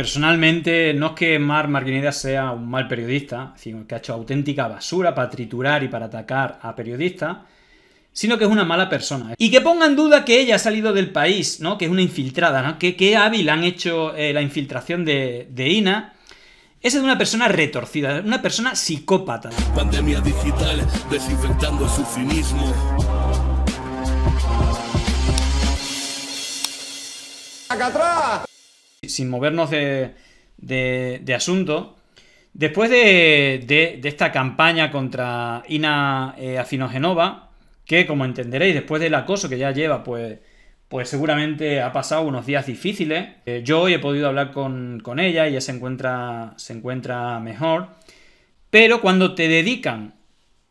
Personalmente, no es que Mar Marguerita sea un mal periodista, sino que ha hecho auténtica basura para triturar y para atacar a periodistas, sino que es una mala persona. Y que pongan duda que ella ha salido del país, ¿no? Que es una infiltrada, ¿no? Que, que hábil han hecho eh, la infiltración de, INA. Esa de una persona retorcida, una persona psicópata. Pandemia digital, desinfectando su ¡Acá sin movernos de, asunto, después de, esta campaña contra Ina eh, Afinogenova, que como entenderéis, después del acoso que ya lleva, pues, pues seguramente ha pasado unos días difíciles. Eh, yo hoy he podido hablar con, ella y ya se encuentra, se encuentra mejor. Pero cuando te dedican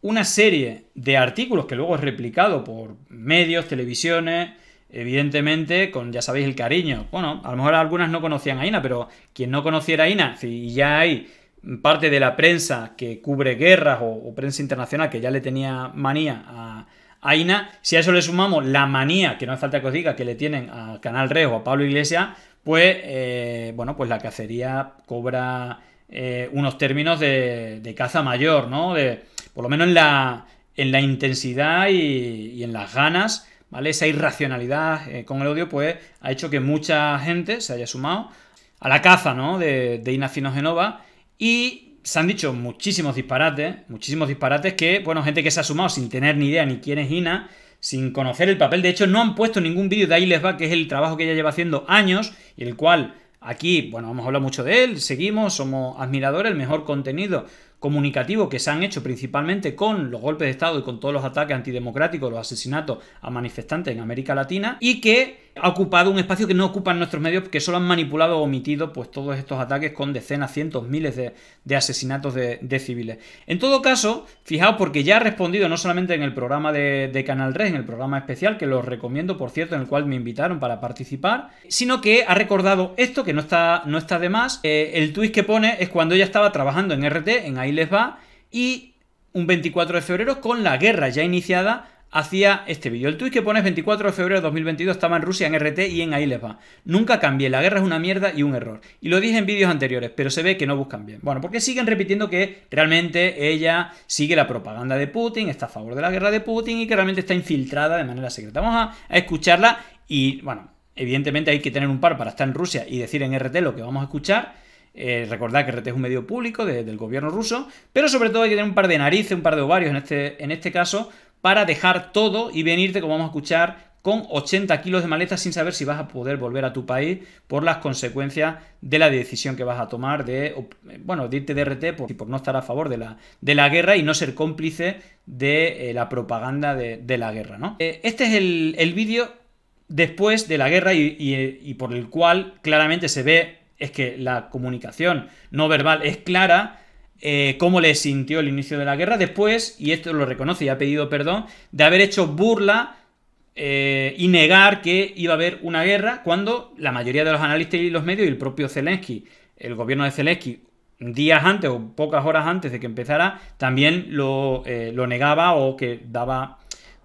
una serie de artículos que luego es replicado por medios, televisiones, Evidentemente, con ya sabéis el cariño. Bueno, a lo mejor algunas no conocían a Ina, pero quien no conociera a Ina, si ya hay parte de la prensa que cubre guerras o, prensa internacional que ya le tenía manía a, Ina, si a eso le sumamos la manía, que no hace falta que os diga, que le tienen a Canal Rey o a Pablo Iglesias, pues, eh, bueno, pues la cacería cobra eh, unos términos de, caza mayor, ¿no? De, por lo menos en la, en la intensidad y en las ganas ¿vale? Esa irracionalidad eh, con el odio, pues ha hecho que mucha gente se haya sumado a la caza, ¿no? De, de Finogenova Genova y se han dicho muchísimos disparates, muchísimos disparates que, bueno, gente que se ha sumado sin tener ni idea ni quién es Ina, sin conocer el papel. De hecho, no han puesto ningún vídeo de ahí les va, que es el trabajo que ella lleva haciendo años y el cual aquí, bueno, hemos hablado mucho de él, seguimos, somos admiradores, el mejor contenido comunicativo que se han hecho principalmente con los golpes de Estado y con todos los ataques antidemocráticos, los asesinatos a manifestantes en América Latina y que ha ocupado un espacio que no ocupan nuestros medios que solo han manipulado o omitido pues, todos estos ataques con decenas, cientos, miles de, asesinatos de, civiles. En todo caso, fijaos porque ya ha respondido no solamente en el programa de, Canal 3, en el programa especial que los recomiendo, por cierto, en el cual me invitaron para participar, sino que ha recordado esto que no está, no está de más. Eh, el tuit que pone es cuando ella estaba trabajando en RT, en Ahí les va, y un 24 de febrero con la guerra ya iniciada hacía este vídeo. El tuit que pones 24 de febrero de 2022 estaba en Rusia, en RT y en Ahí les va. Nunca cambié, la guerra es una mierda y un error. Y lo dije en vídeos anteriores, pero se ve que no buscan bien. Bueno, porque siguen repitiendo que realmente ella sigue la propaganda de Putin, está a favor de la guerra de Putin y que realmente está infiltrada de manera secreta. Vamos a, escucharla y, bueno, evidentemente hay que tener un par para estar en Rusia y decir en RT lo que vamos a escuchar. Eh, recordad que RT es un medio público del gobierno ruso, pero sobre todo hay que tener un par de narices, un par de ovarios en este, en este caso, para dejar todo y venirte, como vamos a escuchar, con 80 kilos de maleza sin saber si vas a poder volver a tu país por las consecuencias de la decisión que vas a tomar de, bueno, de irte de RT por, no estar a favor de la, de la guerra y no ser cómplice de eh, la propaganda de, la guerra, ¿no? Eh, este es el, el vídeo después de la guerra y, y, y por el cual claramente se ve es que la comunicación no verbal es clara, eh, cómo le sintió el inicio de la guerra después, y esto lo reconoce y ha pedido perdón, de haber hecho burla eh, y negar que iba a haber una guerra cuando la mayoría de los analistas y los medios y el propio Zelensky, el gobierno de Zelensky, días antes o pocas horas antes de que empezara, también lo, eh, lo negaba o que daba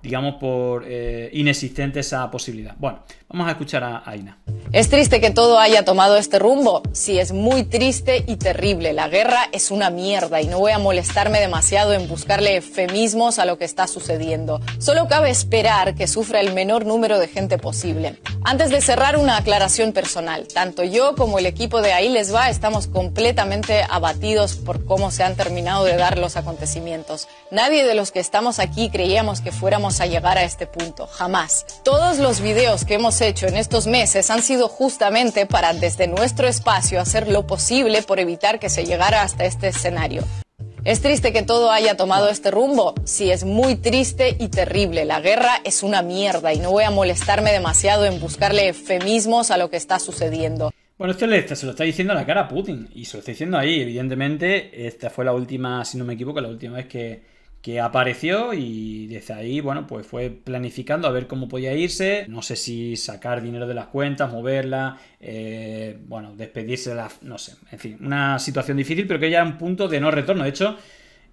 digamos, por eh, inexistente esa posibilidad. Bueno, vamos a escuchar a, Aina. Es triste que todo haya tomado este rumbo. Sí, es muy triste y terrible. La guerra es una mierda y no voy a molestarme demasiado en buscarle efemismos a lo que está sucediendo. Solo cabe esperar que sufra el menor número de gente posible. Antes de cerrar, una aclaración personal. Tanto yo como el equipo de Ahí les va estamos completamente abatidos por cómo se han terminado de dar los acontecimientos. Nadie de los que estamos aquí creíamos que fuéramos a llegar a este punto, jamás. Todos los videos que hemos hecho en estos meses han sido justamente para desde nuestro espacio hacer lo posible por evitar que se llegara hasta este escenario. Es triste que todo haya tomado este rumbo. Sí, es muy triste y terrible. La guerra es una mierda y no voy a molestarme demasiado en buscarle efemismos a lo que está sucediendo. Bueno, esto le se lo está diciendo a la cara a Putin y se lo está diciendo ahí. Evidentemente, esta fue la última, si no me equivoco, la última vez que, que apareció y desde ahí, bueno, pues fue planificando a ver cómo podía irse, no sé si sacar dinero de las cuentas, moverla, eh, bueno, despedirse de las, no sé, en fin, una situación difícil, pero que ya era un punto de no retorno. De hecho,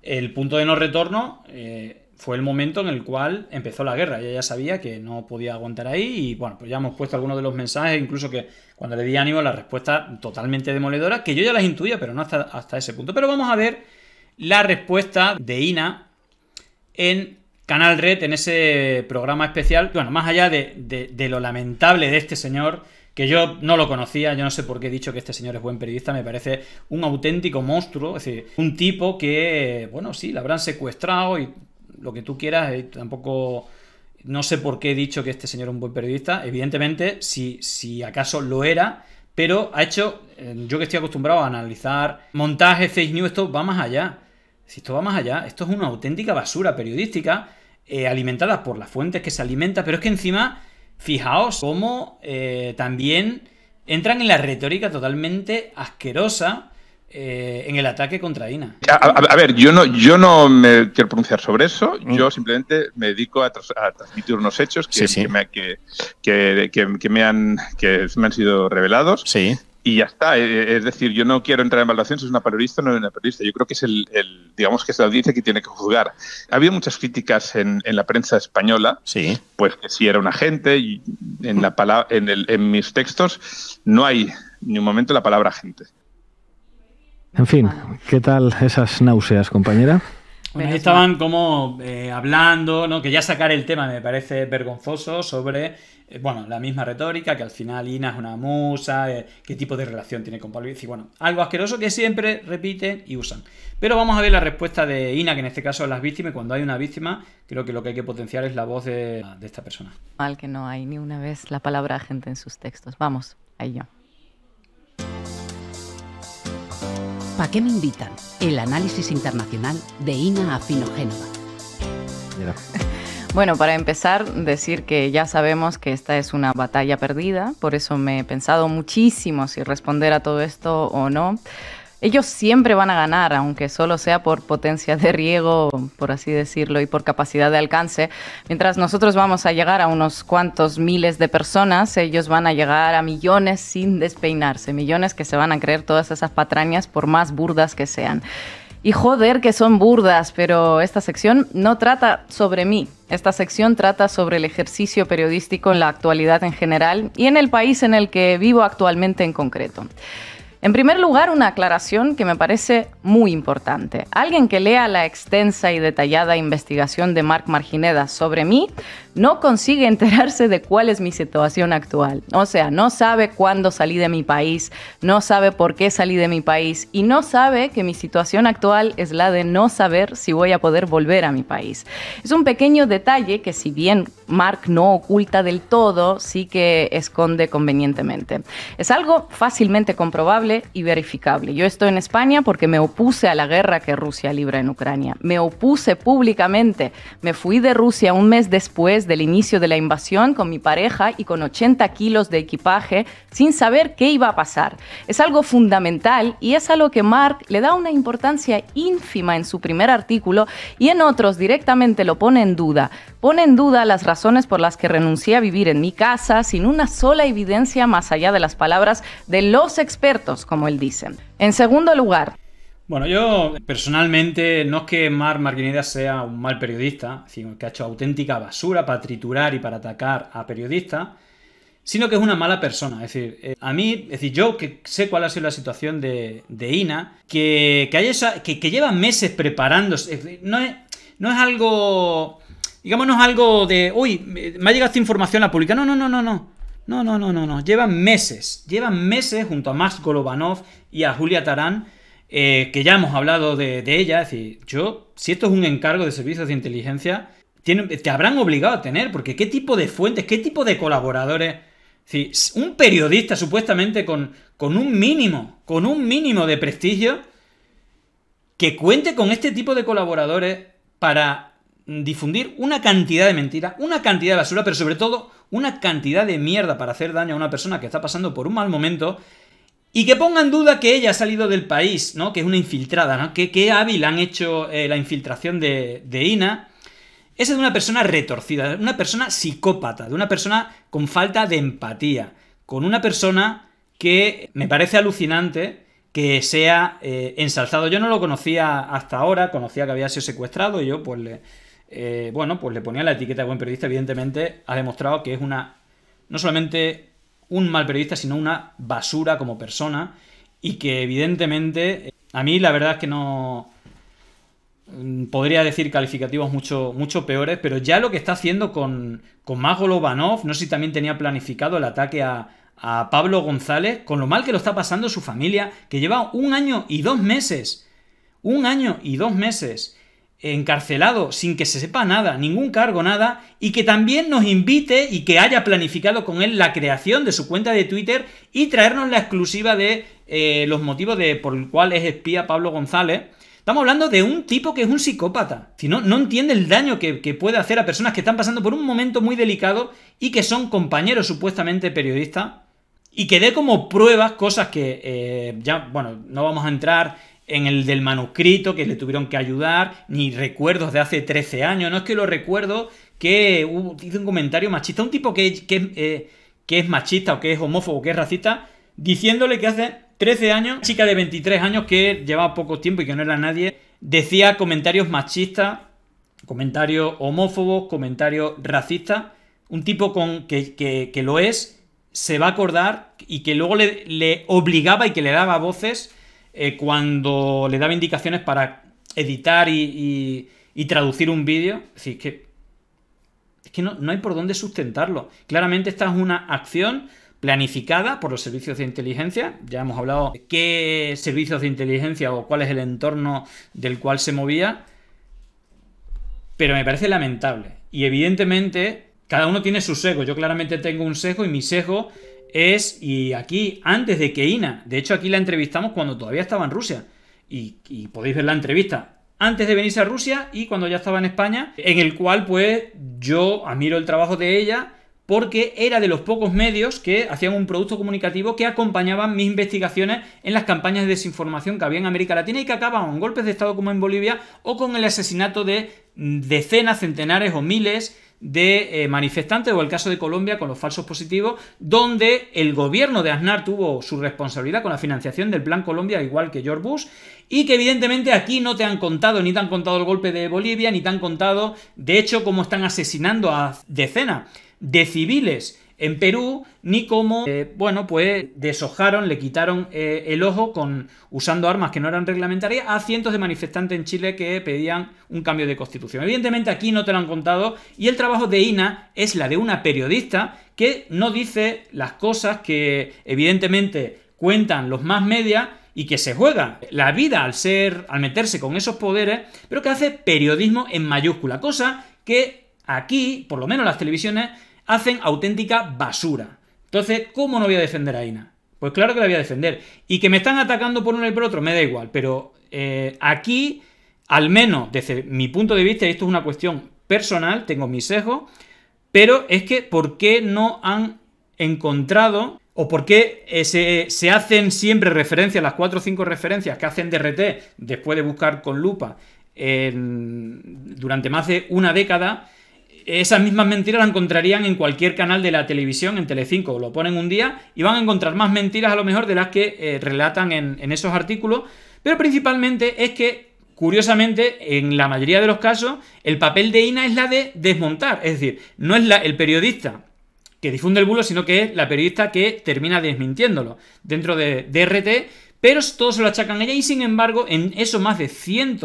el punto de no retorno eh, fue el momento en el cual empezó la guerra. Ella ya sabía que no podía aguantar ahí y, bueno, pues ya hemos puesto algunos de los mensajes, incluso que cuando le di ánimo, la respuesta totalmente demoledora, que yo ya las intuía, pero no hasta, hasta ese punto. Pero vamos a ver la respuesta de Ina en Canal Red, en ese programa especial. Bueno, más allá de, lo lamentable de este señor, que yo no lo conocía, yo no sé por qué he dicho que este señor es buen periodista, me parece un auténtico monstruo, es decir, un tipo que, bueno, sí, la habrán secuestrado y lo que tú quieras, eh, tampoco... No sé por qué he dicho que este señor es un buen periodista. Evidentemente, si, si acaso lo era, pero ha hecho, eh, yo que estoy acostumbrado a analizar montajes, fake news, esto va más allá si esto va más allá, esto es una auténtica basura periodística eh, alimentada por las fuentes que se alimenta, pero es que encima, fijaos cómo eh, también entran en la retórica totalmente asquerosa eh, en el ataque contra Ina. A, ver, yo no, yo no me quiero pronunciar sobre eso, yo mm. simplemente me dedico a, transmitir unos hechos que, me, que, me, han, que me han sido revelados. Sí y ya está. Eh, eh, es decir, yo no quiero entrar en valoración si es una periodista o no es una periodista. Yo creo que es el, digamos que es la audiencia que tiene que juzgar. Ha habido muchas críticas en, la prensa española, sí. pues que si era un agente, en, la en, mis textos no hay ni un momento la palabra agente. En fin, ¿qué tal esas náuseas, compañera? estaban como eh, hablando, ¿no? que ya sacar el tema, me parece vergonzoso, sobre eh, bueno, la misma retórica, que al final Ina es una musa, eh, qué tipo de relación tiene con Pablo y bueno, algo asqueroso que siempre repiten y usan. Pero vamos a ver la respuesta de Ina, que en este caso es las víctimas, cuando hay una víctima, creo que lo que hay que potenciar es la voz de, esta persona. Mal que no hay ni una vez la palabra gente en sus textos. Vamos, ahí yo. ¿Para qué me invitan? El análisis internacional de Ina Afino Génova. Bueno, para empezar, decir que ya sabemos que esta es una batalla perdida, por eso me he pensado muchísimo si responder a todo esto o no. Ellos siempre van a ganar, aunque solo sea por potencia de riego, por así decirlo, y por capacidad de alcance. Mientras nosotros vamos a llegar a unos cuantos miles de personas, ellos van a llegar a millones sin despeinarse, millones que se van a creer todas esas patrañas por más burdas que sean. Y joder que son burdas, pero esta sección no trata sobre mí. Esta sección trata sobre el ejercicio periodístico en la actualidad en general y en el país en el que vivo actualmente en concreto. En primer lugar, una aclaración que me parece muy importante. Alguien que lea la extensa y detallada investigación de Marc Margineda sobre mí no consigue enterarse de cuál es mi situación actual. O sea, no sabe cuándo salí de mi país, no sabe por qué salí de mi país y no sabe que mi situación actual es la de no saber si voy a poder volver a mi país. Es un pequeño detalle que si bien Mark no oculta del todo, sí que esconde convenientemente. Es algo fácilmente comprobable y verificable. Yo estoy en España porque me opuse a la guerra que Rusia libra en Ucrania. Me opuse públicamente. Me fui de Rusia un mes después del inicio de la invasión con mi pareja y con 80 kilos de equipaje sin saber qué iba a pasar. Es algo fundamental y es algo que Mark le da una importancia ínfima en su primer artículo y en otros directamente lo pone en duda. Pone en duda las razones por las que renuncié a vivir en mi casa sin una sola evidencia más allá de las palabras de los expertos, como él dice. En segundo lugar, bueno, yo personalmente no es que Mar Marguineda sea un mal periodista, sino que ha hecho auténtica basura para triturar y para atacar a periodistas, sino que es una mala persona. Es decir, eh, a mí, es decir, yo que sé cuál ha sido la situación de, Ina, que, que, que, lleva meses preparándose, no, es, no es algo, digamos, no es algo de, uy, me ha llegado esta información a pública. no, no, no, no, no. No, no, no, no, no. Llevan meses, llevan meses junto a Max Golovanov y a Julia Tarán eh, que ya hemos hablado de, ella, yo, si esto es un encargo de servicios de inteligencia, te habrán obligado a tener, porque qué tipo de fuentes, qué tipo de colaboradores... un periodista supuestamente con, con un mínimo, con un mínimo de prestigio, que cuente con este tipo de colaboradores para difundir una cantidad de mentiras, una cantidad de basura, pero sobre todo una cantidad de mierda para hacer daño a una persona que está pasando por un mal momento, y que pongan duda que ella ha salido del país, ¿no? Que es una infiltrada, ¿no? Que, qué hábil han hecho eh, la infiltración de, Ina. Esa de una persona retorcida, de una persona psicópata, de una persona con falta de empatía, con una persona que me parece alucinante que sea eh, ensalzado. Yo no lo conocía hasta ahora, conocía que había sido secuestrado y yo pues le, eh, bueno, pues le ponía la etiqueta de buen periodista, evidentemente ha demostrado que es una, no solamente un mal periodista, sino una basura como persona. Y que evidentemente, eh, a mí la verdad es que no... Mm, podría decir calificativos mucho, mucho peores, pero ya lo que está haciendo con, con Lobanov, no sé si también tenía planificado el ataque a, a Pablo González, con lo mal que lo está pasando su familia, que lleva un año y dos meses, un año y dos meses encarcelado sin que se sepa nada, ningún cargo, nada, y que también nos invite y que haya planificado con él la creación de su cuenta de Twitter y traernos la exclusiva de eh, los motivos de por el cual es espía Pablo González. Estamos hablando de un tipo que es un psicópata. Si no, no entiende el daño que, puede hacer a personas que están pasando por un momento muy delicado y que son compañeros supuestamente periodistas y que dé como pruebas cosas que eh, ya, bueno, no vamos a entrar en el del manuscrito que le tuvieron que ayudar, ni recuerdos de hace 13 años. No es que lo recuerdo que hizo un comentario machista, un tipo que, eh, que, es machista o que es homófobo, que es racista, diciéndole que hace 13 años, chica de 23 años que llevaba poco tiempo y que no era nadie, decía comentarios machistas, comentarios homófobos, comentarios racistas. Un tipo con, que, lo es, se va a acordar y que luego le, le obligaba y que le daba voces eh, cuando le daba indicaciones para editar y, traducir un vídeo. Es que, es que no, no hay por dónde sustentarlo. Claramente esta es una acción planificada por los servicios de inteligencia. Ya hemos hablado qué servicios de inteligencia o cuál es el entorno del cual se movía. Pero me parece lamentable. Y evidentemente, cada uno tiene su sesgo. Yo claramente tengo un sesgo y mi sesgo es, y aquí, antes de que Ina, de hecho aquí la entrevistamos cuando todavía estaba en Rusia, y, podéis ver la entrevista antes de venirse a Rusia y cuando ya estaba en España, en el cual pues yo admiro el trabajo de ella porque era de los pocos medios que hacían un producto comunicativo que acompañaban mis investigaciones en las campañas de desinformación que había en América Latina y que acababan con golpes de Estado como en Bolivia o con el asesinato de decenas, centenares o miles de eh, manifestantes o el caso de Colombia con los falsos positivos, donde el gobierno de Aznar tuvo su responsabilidad con la financiación del Plan Colombia, igual que George Bush, y que evidentemente aquí no te han contado, ni te han contado el golpe de Bolivia, ni te han contado, de hecho, cómo están asesinando a decenas de civiles en Perú, ni cómo, eh, bueno, pues deshojaron, le quitaron eh, el ojo con, usando armas que no eran reglamentarias a cientos de manifestantes en Chile que pedían un cambio de constitución. Evidentemente aquí no te lo han contado y el trabajo de INA es la de una periodista que no dice las cosas que evidentemente cuentan los más medias y que se juega la vida al ser, al meterse con esos poderes, pero que hace periodismo en mayúscula, cosa que aquí, por lo menos las televisiones, hacen auténtica basura. Entonces, ¿cómo no voy a defender a Ina? Pues claro que la voy a defender. Y que me están atacando por uno y por otro, me da igual. Pero eh, aquí, al menos desde mi punto de vista, y esto es una cuestión personal, tengo mis sesgos, pero es que ¿por qué no han encontrado o por qué eh, se, hacen siempre referencias, las cuatro o cinco referencias que hacen DRT después de buscar con lupa durante más de una década? Esas mismas mentiras las encontrarían en cualquier canal de la televisión, en Telecinco, lo ponen un día y van a encontrar más mentiras a lo mejor de las que eh, relatan en, esos artículos, pero principalmente es que, curiosamente, en la mayoría de los casos, el papel de INA es la de desmontar, es decir, no es el periodista que difunde el bulo, sino que es la periodista que termina desmintiéndolo dentro de, RT, pero todos se lo achacan a ella y sin embargo, en eso más de 100,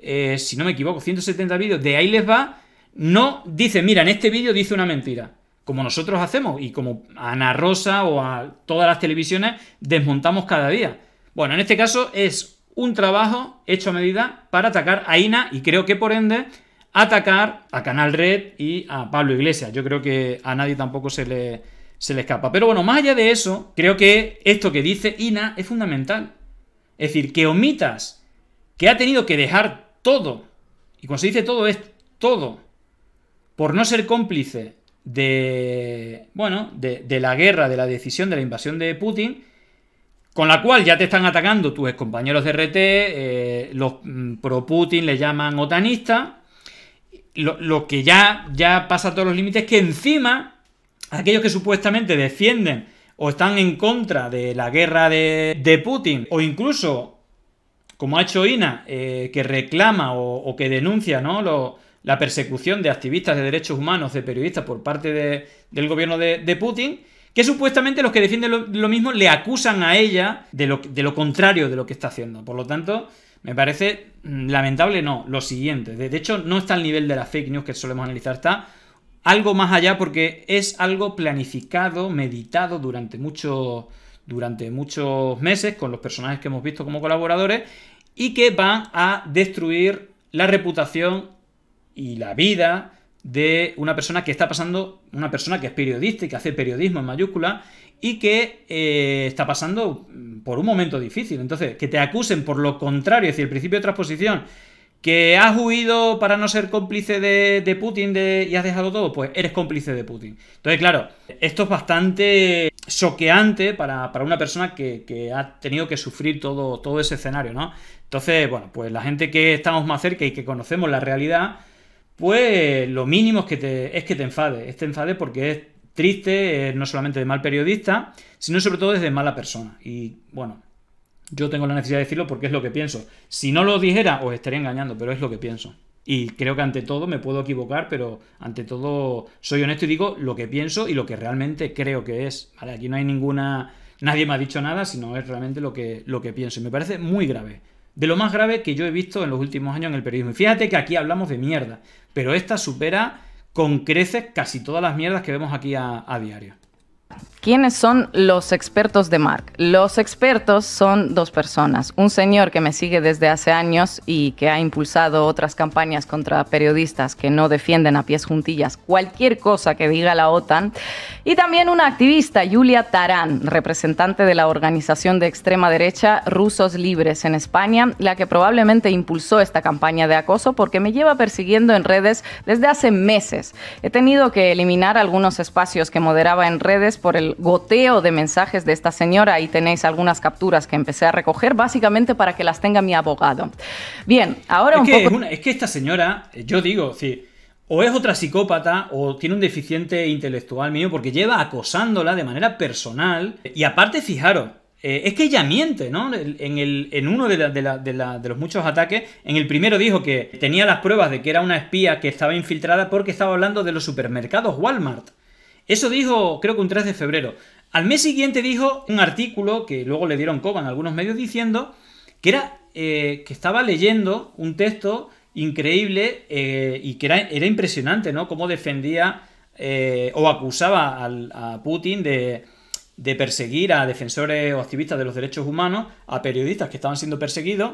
eh, si no me equivoco, 170 vídeos de ahí les va, no dice, mira, en este vídeo dice una mentira, como nosotros hacemos y como a Ana Rosa o a todas las televisiones desmontamos cada día. Bueno, en este caso es un trabajo hecho a medida para atacar a INA y creo que por ende atacar a Canal Red y a Pablo Iglesias. Yo creo que a nadie tampoco se le, se le escapa. Pero bueno, más allá de eso, creo que esto que dice INA es fundamental. Es decir, que omitas que ha tenido que dejar todo. Y cuando se dice todo es todo por no ser cómplice de, bueno, de, la guerra, de la decisión, de la invasión de Putin, con la cual ya te están atacando tus compañeros de RT, eh, los mm, pro-Putin le llaman otanistas, lo, que ya, ya pasa todos los límites, que encima aquellos que supuestamente defienden o están en contra de la guerra de, Putin, o incluso, como ha hecho Ina, eh, que reclama o, que denuncia ¿no? la persecución de activistas de derechos humanos, de periodistas por parte del gobierno de, Putin, que supuestamente los que defienden lo, mismo le acusan a ella de lo, de lo, contrario de lo que está haciendo. Por lo tanto, me parece mm, lamentable, no, lo siguiente. De, hecho, no está al nivel de la fake news que solemos analizar, está algo más allá porque es algo planificado, meditado durante, durante muchos meses con los personajes que hemos visto como colaboradores y que van a destruir la reputación y la vida de una persona que está pasando, una persona que es periodista y que hace periodismo en mayúscula y que eh, está pasando mm, por un momento difícil. Entonces, que te acusen por lo contrario, es decir, el principio de transposición, que has huido para no ser cómplice de, Putin y has dejado todo, pues eres cómplice de Putin. Entonces, claro, esto es bastante choqueante para, una persona que, ha tenido que sufrir todo, todo ese escenario, ¿no? Entonces, bueno, pues la gente que estamos más cerca y que conocemos la realidad, pues lo mínimo es que te, es que te enfade. te porque es triste, no solamente de mal periodista, sino sobre todo desde mala persona. Y bueno, yo tengo la necesidad de decirlo porque es lo que pienso. Si no lo dijera, os estaría engañando, pero es lo que pienso. Y creo que ante todo me puedo equivocar, pero ante todo soy honesto y digo lo que pienso y lo que realmente creo que es. ¿vale? Aquí no hay ninguna... Nadie me ha dicho nada, sino es realmente lo que, lo que pienso. Y me parece muy grave de lo más grave que yo he visto en los últimos años en el periodismo. Y fíjate que aquí hablamos de mierda, pero esta supera con creces casi todas las mierdas que vemos aquí a, a diario. ¿Quiénes son los expertos de Mark? Los expertos son dos personas. Un señor que me sigue desde hace años y que ha impulsado otras campañas contra periodistas que no defienden a pies juntillas cualquier cosa que diga la OTAN. Y también una activista, Julia Tarán, representante de la organización de extrema derecha Rusos Libres en España, la que probablemente impulsó esta campaña de acoso porque me lleva persiguiendo en redes desde hace meses. He tenido que eliminar algunos espacios que moderaba en redes por el goteo de mensajes de esta señora. y tenéis algunas capturas que empecé a recoger, básicamente para que las tenga mi abogado. Bien, ahora un poco... es, que esta señora, eh, yo digo, sí, o es otra psicópata o tiene un deficiente intelectual mío porque lleva acosándola de manera personal. Y aparte, fijaros, eh, es que ella miente, ¿no? En, uno de, los muchos ataques, en el primero dijo que tenía las pruebas de que era una espía que estaba infiltrada porque estaba hablando de los supermercados Walmart. Eso dijo creo que un 3 de febrero. Al mes siguiente dijo un artículo que luego le dieron coba en algunos medios diciendo que era eh, que estaba leyendo un texto increíble eh, y que era, impresionante, ¿no? Cómo defendía eh, o acusaba a Putin de perseguir a defensores o activistas de los derechos humanos, a periodistas que estaban siendo perseguidos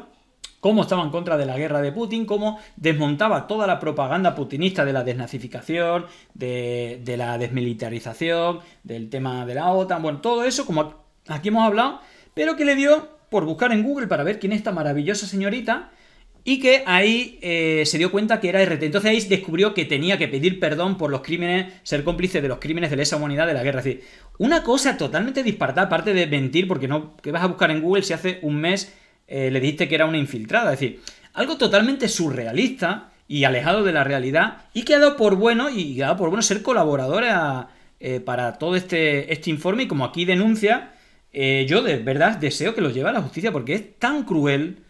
cómo estaba en contra de la guerra de Putin, cómo desmontaba toda la propaganda putinista de la desnazificación, de, la desmilitarización, del tema de la OTAN, bueno, todo eso, como aquí hemos hablado, pero que le dio por buscar en Google para ver quién es esta maravillosa señorita y que ahí eh, se dio cuenta que era RT. Entonces ahí descubrió que tenía que pedir perdón por los crímenes, ser cómplice de los crímenes de lesa humanidad de la guerra. Es decir, una cosa totalmente disparatada, aparte de mentir, porque no, que vas a buscar en Google si hace un mes eh, le dijiste que era una infiltrada. Es decir, algo totalmente surrealista y alejado de la realidad y que ha dado por bueno y ha dado por bueno ser colaboradora eh, para todo este, este informe y como aquí denuncia, eh, yo de verdad deseo que lo lleve a la justicia porque es tan cruel,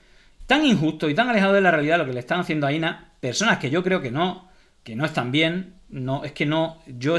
tan injusto y tan alejado de la realidad lo que le están haciendo a Ina, personas que yo creo que no, que no están bien, no, es que no, yo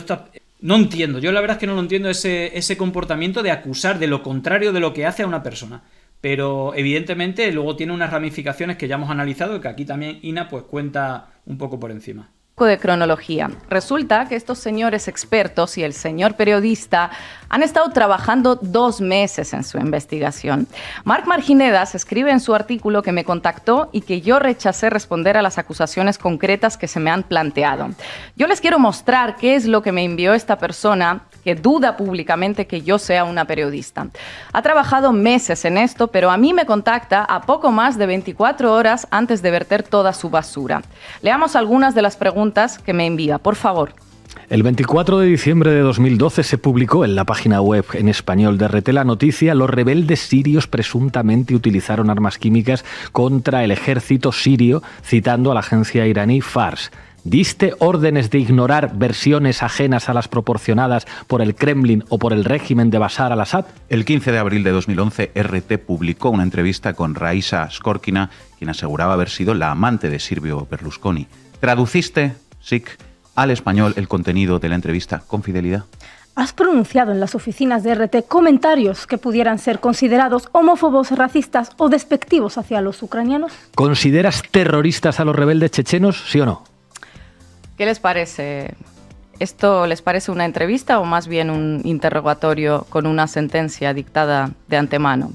no entiendo, yo la verdad es que no lo entiendo ese, ese comportamiento de acusar de lo contrario de lo que hace a una persona. Pero evidentemente luego tiene unas ramificaciones que ya hemos analizado y que aquí también Ina pues cuenta un poco por encima de cronología. Resulta que estos señores expertos y el señor periodista han estado trabajando dos meses en su investigación. Marc Marginedas escribe en su artículo que me contactó y que yo rechacé responder a las acusaciones concretas que se me han planteado. Yo les quiero mostrar qué es lo que me envió esta persona que duda públicamente que yo sea una periodista. Ha trabajado meses en esto, pero a mí me contacta a poco más de 24 horas antes de verter toda su basura. Leamos algunas de las preguntas que me envía, por favor. El 24 de diciembre de 2012 se publicó en la página web en español de RT la noticia, los rebeldes sirios presuntamente utilizaron armas químicas contra el ejército sirio, citando a la agencia iraní Fars. ¿Diste órdenes de ignorar versiones ajenas a las proporcionadas por el Kremlin o por el régimen de Bashar al-Assad? El 15 de abril de 2011, RT publicó una entrevista con Raisa Skorkina, quien aseguraba haber sido la amante de Silvio Berlusconi. ¿Traduciste, SIC, al español el contenido de la entrevista con fidelidad? ¿Has pronunciado en las oficinas de RT comentarios que pudieran ser considerados homófobos, racistas o despectivos hacia los ucranianos? ¿Consideras terroristas a los rebeldes chechenos, sí o no? ¿Qué les parece? ¿Esto les parece una entrevista o más bien un interrogatorio con una sentencia dictada de antemano?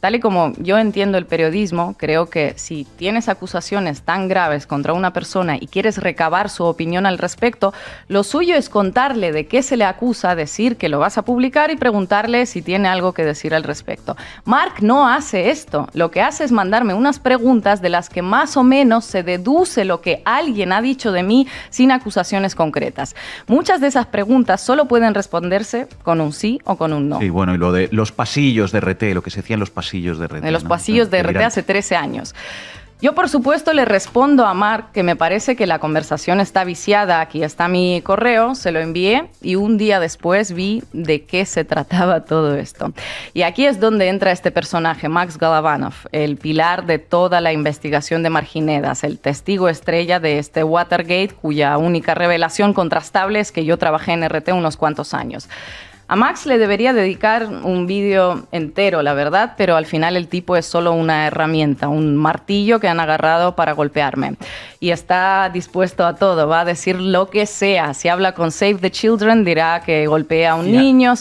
Tal y como yo entiendo el periodismo, creo que si tienes acusaciones tan graves contra una persona y quieres recabar su opinión al respecto, lo suyo es contarle de qué se le acusa, decir que lo vas a publicar y preguntarle si tiene algo que decir al respecto. Mark no hace esto, lo que hace es mandarme unas preguntas de las que más o menos se deduce lo que alguien ha dicho de mí sin acusaciones concretas. Muchas de esas preguntas solo pueden responderse con un sí o con un no. Y bueno, y lo de los pasillos de RT, lo que se hacían los pasillos de los pasillos de RT hace 13 años. Yo, por supuesto, le respondo a Mark que me parece que la conversación está viciada. Aquí está mi correo, se lo envié y un día después vi de qué se trataba todo esto. Y aquí es donde entra este personaje, Max Galavanov, el pilar de toda la investigación de Marginedas, el testigo estrella de este Watergate, cuya única revelación contrastable es que yo trabajé en RT unos cuantos años. A Max le debería dedicar un vídeo entero, la verdad, pero al final el tipo es solo una herramienta, un martillo que han agarrado para golpearme. Y está dispuesto a todo, va a decir lo que sea. Si habla con Save the Children, dirá que golpea a un niño.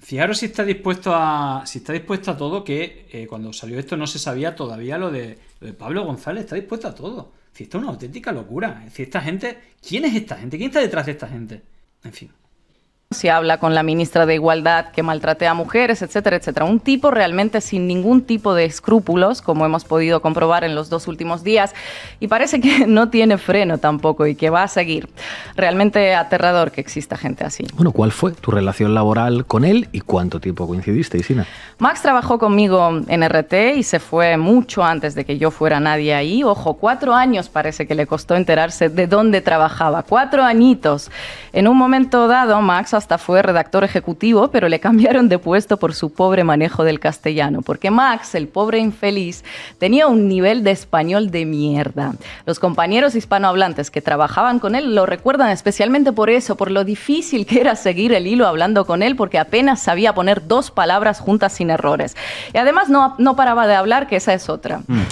Fijaros si está dispuesto a. Si está dispuesto a todo, que eh, cuando salió esto no se sabía todavía lo de, Pablo González, está dispuesto a todo. Si está es una auténtica locura. Si esta gente. ¿Quién es esta gente? ¿Quién está detrás de esta gente? En fin se habla con la ministra de Igualdad que maltrate a mujeres, etcétera, etcétera. Un tipo realmente sin ningún tipo de escrúpulos, como hemos podido comprobar en los dos últimos días, y parece que no tiene freno tampoco y que va a seguir. Realmente aterrador que exista gente así. Bueno, ¿cuál fue tu relación laboral con él y cuánto tiempo coincidiste, Isina? Max trabajó conmigo en RT y se fue mucho antes de que yo fuera nadie ahí. Ojo, cuatro años parece que le costó enterarse de dónde trabajaba. Cuatro añitos. En un momento dado, Max fue redactor ejecutivo, pero le cambiaron de puesto por su pobre manejo del castellano, porque Max, el pobre infeliz, tenía un nivel de español de mierda. Los compañeros hispanohablantes que trabajaban con él lo recuerdan especialmente por eso, por lo difícil que era seguir el hilo hablando con él, porque apenas sabía poner dos palabras juntas sin errores. Y además no, no paraba de hablar, que esa es otra. Mm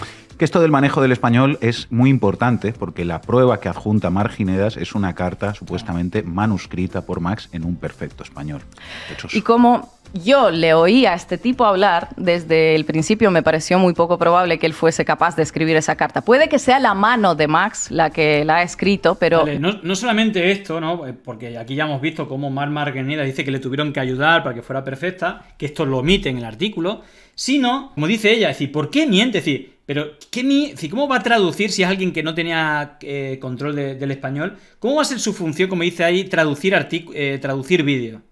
que esto del manejo del español es muy importante porque la prueba que adjunta Marginedas es una carta supuestamente manuscrita por Max en un perfecto español. Y como yo le oía a este tipo hablar, desde el principio me pareció muy poco probable que él fuese capaz de escribir esa carta. Puede que sea la mano de Max la que la ha escrito, pero... no, solamente esto, ¿no? Eh, porque aquí ya hemos visto cómo Mar Marginedas dice que le tuvieron que ayudar para que fuera perfecta, que esto lo omite en el artículo, sino, como dice ella, es decir, ¿por qué miente? Es decir, pero, ¿qué, ¿cómo va a traducir si es alguien que no tenía eh, control del español? ¿Cómo va a ser su función, como dice ahí, traducir, eh, traducir vídeo?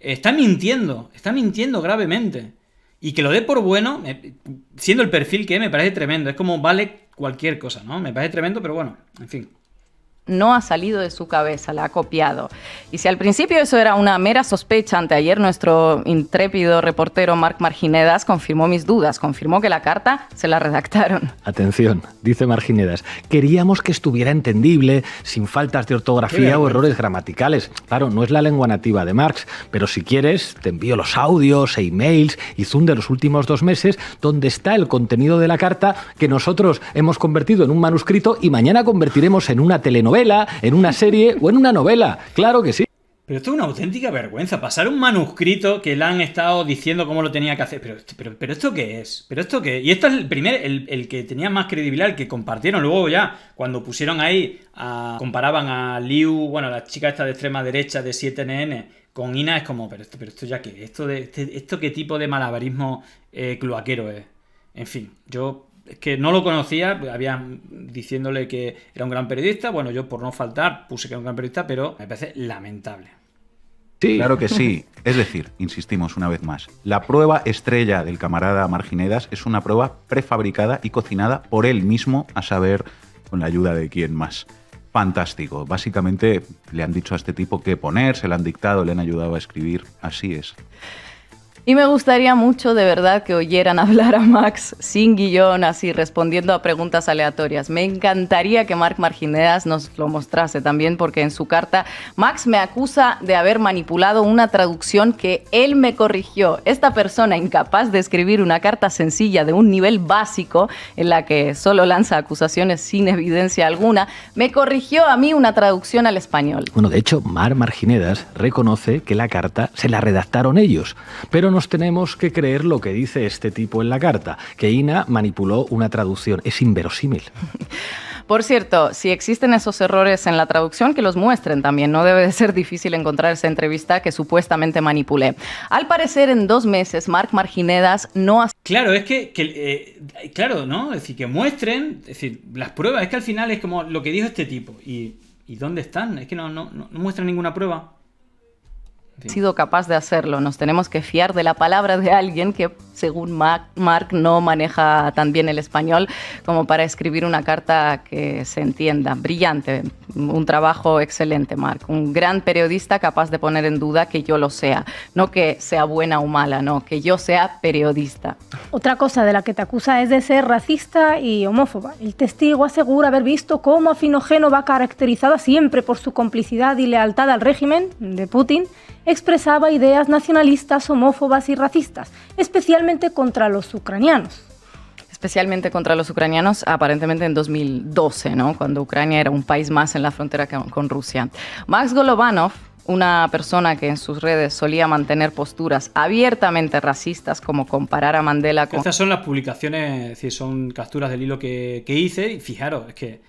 Está mintiendo, está mintiendo gravemente. Y que lo dé por bueno, siendo el perfil que es, me parece tremendo. Es como vale cualquier cosa, ¿no? Me parece tremendo, pero bueno, en fin no ha salido de su cabeza, la ha copiado. Y si al principio eso era una mera sospecha, anteayer nuestro intrépido reportero Marc Marginedas confirmó mis dudas, confirmó que la carta se la redactaron. Atención, dice Marginedas, queríamos que estuviera entendible, sin faltas de ortografía o errores gramaticales. Claro, no es la lengua nativa de Marx, pero si quieres, te envío los audios e emails y Zoom de los últimos dos meses, donde está el contenido de la carta que nosotros hemos convertido en un manuscrito y mañana convertiremos en una telenovela en una serie o en una novela. Claro que sí. Pero esto es una auténtica vergüenza. Pasar un manuscrito que le han estado diciendo cómo lo tenía que hacer. Pero, pero, pero esto qué es? ¿Pero esto qué? Y esto es el primer, el, que tenía más credibilidad, el que compartieron luego ya, cuando pusieron ahí, comparaban a Liu, bueno, la chica esta de extrema derecha de 7NN, con Ina, es como, pero esto, pero esto ya que ¿Esto, de, este, esto qué tipo de malabarismo eh, cloaquero es? En fin, yo que no lo conocía, había diciéndole que era un gran periodista. Bueno, yo por no faltar puse que era un gran periodista, pero me parece lamentable. Sí. Claro que sí. Es decir, insistimos una vez más, la prueba estrella del camarada Marginedas es una prueba prefabricada y cocinada por él mismo, a saber, con la ayuda de quién más. Fantástico. Básicamente le han dicho a este tipo qué poner, se le han dictado, le han ayudado a escribir. Así es. Y me gustaría mucho de verdad que oyeran hablar a Max sin guillón, así respondiendo a preguntas aleatorias. Me encantaría que Marc Marginedas nos lo mostrase también, porque en su carta Max me acusa de haber manipulado una traducción que él me corrigió. Esta persona incapaz de escribir una carta sencilla de un nivel básico, en la que solo lanza acusaciones sin evidencia alguna, me corrigió a mí una traducción al español. Bueno, de hecho, Marc Marginedas reconoce que la carta se la redactaron ellos, pero no tenemos que creer lo que dice este tipo en la carta, que Ina manipuló una traducción. Es inverosímil. Por cierto, si existen esos errores en la traducción, que los muestren también. No debe de ser difícil encontrar esa entrevista que supuestamente manipulé. Al parecer, en dos meses, Mark Marginedas no ha... Claro, es que, eh, claro, ¿no? Es decir, que muestren, es decir, las pruebas. Es que al final es como lo que dijo este tipo. ¿Y, dónde están? Es que no, no, no muestran ninguna prueba sido capaz de hacerlo. Nos tenemos que fiar de la palabra de alguien que, según Mark, no maneja tan bien el español como para escribir una carta que se entienda. Brillante, un trabajo excelente, Mark. Un gran periodista capaz de poner en duda que yo lo sea. No que sea buena o mala, no, que yo sea periodista. Otra cosa de la que te acusa es de ser racista y homófoba. El testigo asegura haber visto cómo Afinogeno va caracterizada siempre por su complicidad y lealtad al régimen de Putin expresaba ideas nacionalistas, homófobas y racistas, especialmente contra los ucranianos especialmente contra los ucranianos, aparentemente en 2012, cuando Ucrania era un país más en la frontera con Rusia. Max Golovanov, una persona que en sus redes solía mantener posturas abiertamente racistas, como comparar a Mandela con... Estas son las publicaciones, es son capturas del hilo que, hice, y fijaros, es que,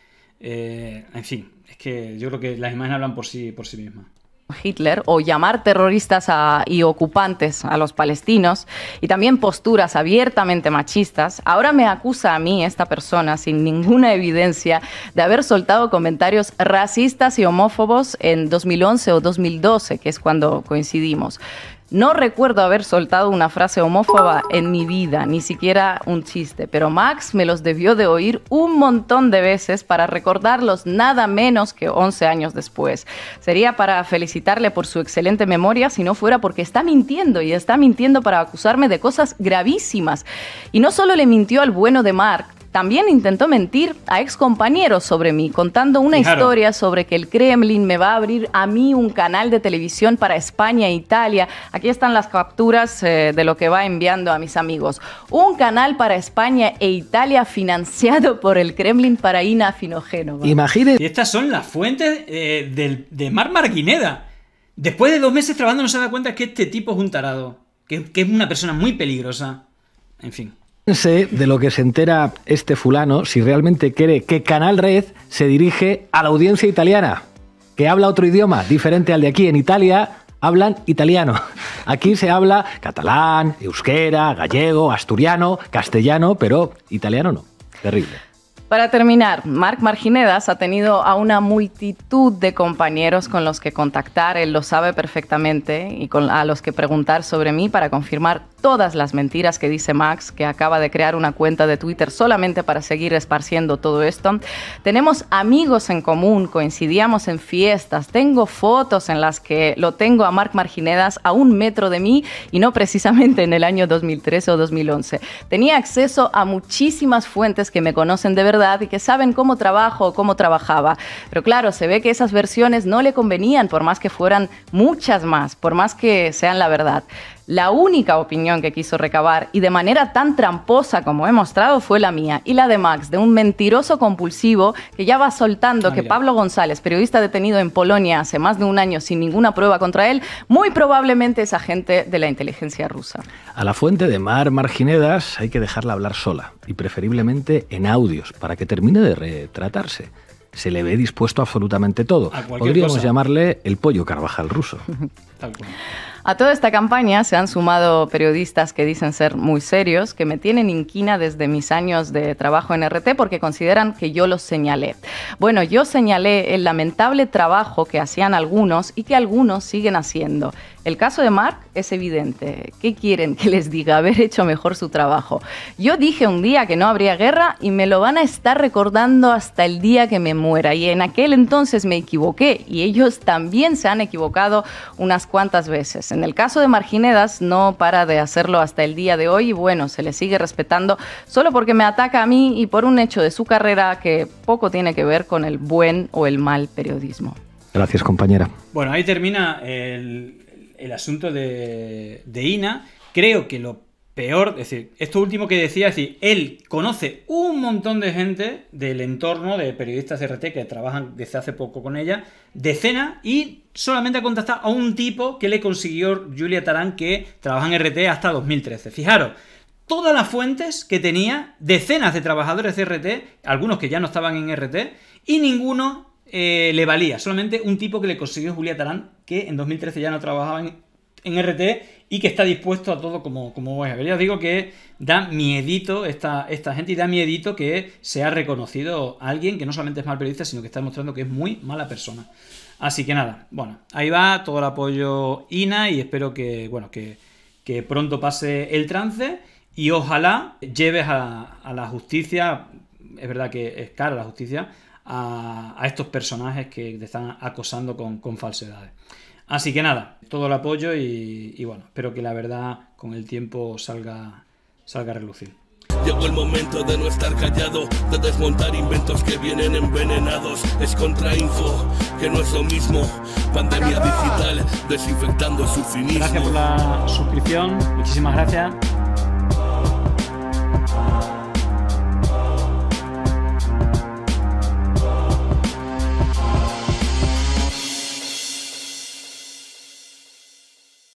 eh, en fin, es que yo creo que las imágenes hablan por sí, por sí mismas. Hitler o llamar terroristas y ocupantes a los palestinos y también posturas abiertamente machistas, ahora me acusa a mí, esta persona, sin ninguna evidencia, de haber soltado comentarios racistas y homófobos en 2011 o 2012, que es cuando coincidimos. No recuerdo haber soltado una frase homófoba en mi vida, ni siquiera un chiste, pero Max me los debió de oír un montón de veces para recordarlos nada menos que 11 años después. Sería para felicitarle por su excelente memoria si no fuera porque está mintiendo y está mintiendo para acusarme de cosas gravísimas. Y no solo le mintió al bueno de Mark, también intentó mentir a excompañeros sobre mí, contando una historia sobre que el Kremlin me va a abrir a mí un canal de televisión para España e Italia. Aquí están las capturas eh, de lo que va enviando a mis amigos. Un canal para España e Italia financiado por el Kremlin para Ina Imagínense. Y estas son las fuentes eh, de Mar Marguineda. Después de dos meses trabajando no se da cuenta que este tipo es un tarado, que es una persona muy peligrosa. En fin de lo que se entera este fulano si realmente quiere que Canal Red se dirige a la audiencia italiana, que habla otro idioma diferente al de aquí. En Italia hablan italiano. Aquí se habla catalán, euskera, gallego, asturiano, castellano, pero italiano no. Terrible. Para terminar, Marc Marginedas ha tenido a una multitud de compañeros con los que contactar, él lo sabe perfectamente, y con, a los que preguntar sobre mí para confirmar todas las mentiras que dice Max, que acaba de crear una cuenta de Twitter solamente para seguir esparciendo todo esto. Tenemos amigos en común, coincidíamos en fiestas, tengo fotos en las que lo tengo a Marc Marginedas a un metro de mí y no precisamente en el año 2013 o 2011. Tenía acceso a muchísimas fuentes que me conocen de verdad y que saben cómo trabajo o cómo trabajaba. Pero claro, se ve que esas versiones no le convenían por más que fueran muchas más, por más que sean la verdad. La única opinión que quiso recabar y de manera tan tramposa como he mostrado fue la mía y la de Max, de un mentiroso compulsivo que ya va soltando ah, que Pablo González, periodista detenido en Polonia hace más de un año sin ninguna prueba contra él, muy probablemente es agente de la inteligencia rusa. A la fuente de Mar Marginedas hay que dejarla hablar sola y preferiblemente en audios para que termine de retratarse se le ve dispuesto a absolutamente todo. Podríamos llamarle el pollo Carvajal ruso. Tal a toda esta campaña se han sumado periodistas que dicen ser muy serios, que me tienen inquina desde mis años de trabajo en RT porque consideran que yo los señalé. Bueno, yo señalé el lamentable trabajo que hacían algunos y que algunos siguen haciendo el caso de Mark es evidente. ¿Qué quieren que les diga? Haber hecho mejor su trabajo. Yo dije un día que no habría guerra y me lo van a estar recordando hasta el día que me muera. Y en aquel entonces me equivoqué y ellos también se han equivocado unas cuantas veces. En el caso de Marginedas no para de hacerlo hasta el día de hoy y bueno, se le sigue respetando solo porque me ataca a mí y por un hecho de su carrera que poco tiene que ver con el buen o el mal periodismo. Gracias, compañera. Bueno, ahí termina el, el asunto de, INA, creo que lo peor, es decir, esto último que decía, es decir, él conoce un montón de gente del entorno de periodistas de RT que trabajan desde hace poco con ella, decenas, y solamente ha contactado a un tipo que le consiguió Julia Tarán que trabaja en RT hasta 2013. Fijaros, todas las fuentes que tenía, decenas de trabajadores de RT, algunos que ya no estaban en RT, y ninguno eh, le valía. Solamente un tipo que le consiguió Julia Tarán, que en 2013 ya no trabajaba en, RT y que está dispuesto a todo como, como ver. Ya os digo que da miedito esta, esta gente y da miedito que se ha reconocido alguien que no solamente es mal periodista, sino que está demostrando que es muy mala persona. Así que nada, bueno, ahí va todo el apoyo INA y espero que, bueno, que, pronto pase el trance y ojalá lleves a, a la justicia, es verdad que es cara la justicia, a, estos personajes que te están acosando con, falsedades. Así que nada, todo el apoyo y, bueno, espero que la verdad con el tiempo salga, salga a relucir. Llegó el momento de no estar callado, de desmontar inventos que vienen envenenados. Es contrainfo, que no es lo mismo. Pandemia digital, desinfectando su cinismo. Gracias por la suscripción, muchísimas gracias.